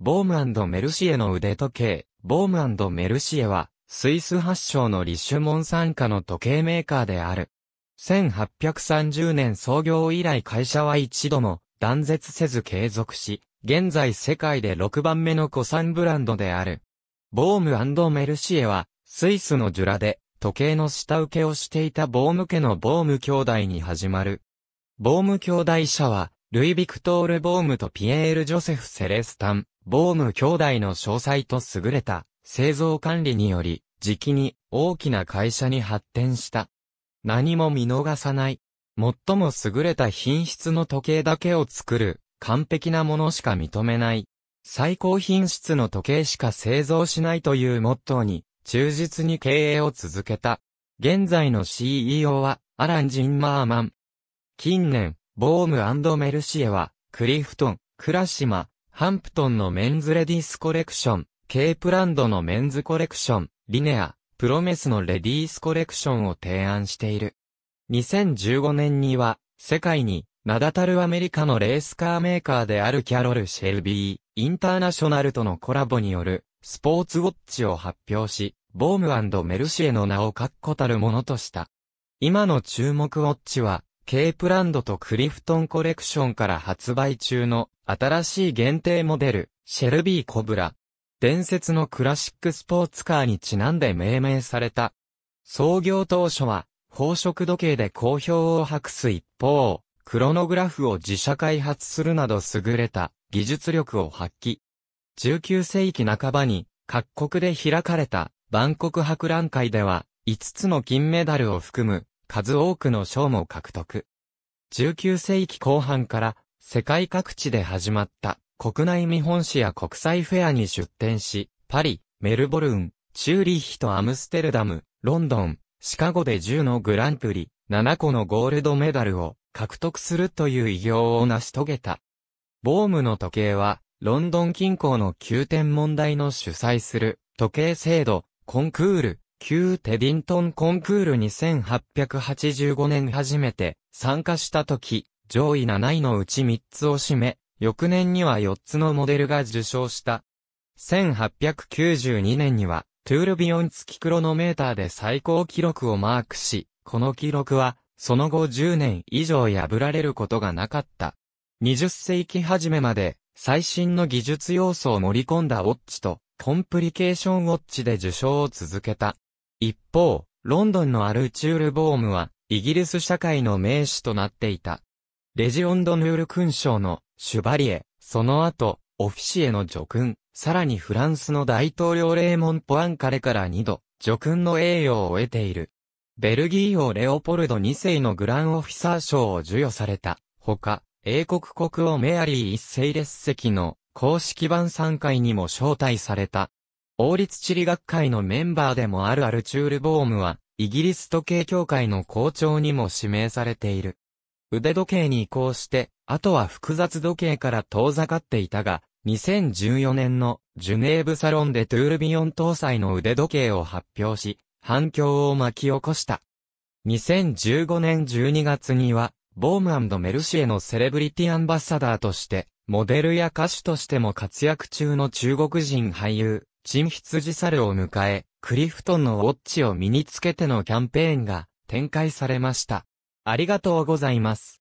ボームメルシエの腕時計、ボームメルシエは、スイス発祥のリシュモン参加の時計メーカーである。1830年創業以来会社は一度も断絶せず継続し、現在世界で6番目の古参ブランドである。ボームメルシエは、スイスのジュラで、時計の下請けをしていたボーム家のボーム兄弟に始まる。ボーム兄弟社は、ルイ・ビクトール・ボームとピエール・ジョセフ・セレスタン、ボーム兄弟の詳細と優れた製造管理により、時期に大きな会社に発展した。何も見逃さない。最も優れた品質の時計だけを作る、完璧なものしか認めない。最高品質の時計しか製造しないというモットーに、忠実に経営を続けた。現在の CEO は、アラン・ジンマーマン。近年、ボームメルシエは、クリフトン、クラシマ、ハンプトンのメンズレディスコレクション、ケープランドのメンズコレクション、リネア、プロメスのレディースコレクションを提案している。2015年には、世界に、名だたるアメリカのレースカーメーカーであるキャロル・シェルビー、インターナショナルとのコラボによる、スポーツウォッチを発表し、ボームメルシエの名を確固たるものとした。今の注目ウォッチは、ケープランドとクリフトンコレクションから発売中の新しい限定モデル、シェルビーコブラ。伝説のクラシックスポーツカーにちなんで命名された。創業当初は、宝飾時計で好評を博す一方、クロノグラフを自社開発するなど優れた技術力を発揮。19世紀半ばに各国で開かれた万国博覧会では5つの金メダルを含む数多くの賞も獲得。19世紀後半から世界各地で始まった国内見本市や国際フェアに出展し、パリ、メルボルン、チューリッヒとアムステルダム、ロンドン、シカゴで10のグランプリ、7個のゴールドメダルを獲得するという偉業を成し遂げた。ボームの時計は、ロンドン近郊の急点問題の主催する、時計制度、コンクール、旧テディントンコンクールに1885年初めて参加した時、上位7位のうち3つを占め、翌年には4つのモデルが受賞した。1892年には、トゥールビオン付きクロノメーターで最高記録をマークし、この記録は、その後10年以上破られることがなかった。20世紀初めまで、最新の技術要素を盛り込んだウォッチと、コンプリケーションウォッチで受賞を続けた。一方、ロンドンのアルチュール・ボームは、イギリス社会の名手となっていた。レジオンドヌール勲章のシュバリエ、その後、オフィシエの叙勲、さらにフランスの大統領レーモン・ポアンカレから2度、叙勲の栄誉を得ている。ベルギー王レオポルド2世のグランオフィサー賞を授与された。ほか、英国国王メアリー一世列席の公式版参会にも招待された。王立地理学会のメンバーでもあるアルチュール・ボームは、イギリス時計協会の校長にも指名されている。腕時計に移行して、あとは複雑時計から遠ざかっていたが、2014年のジュネーブサロンでトゥールビヨン搭載の腕時計を発表し、反響を巻き起こした。2015年12月には、ボームメルシエのセレブリティアンバサダーとして、モデルや歌手としても活躍中の中国人俳優、チン羊猿を迎え、クリフトンのウォッチを身につけてのキャンペーンが展開されました。ありがとうございます。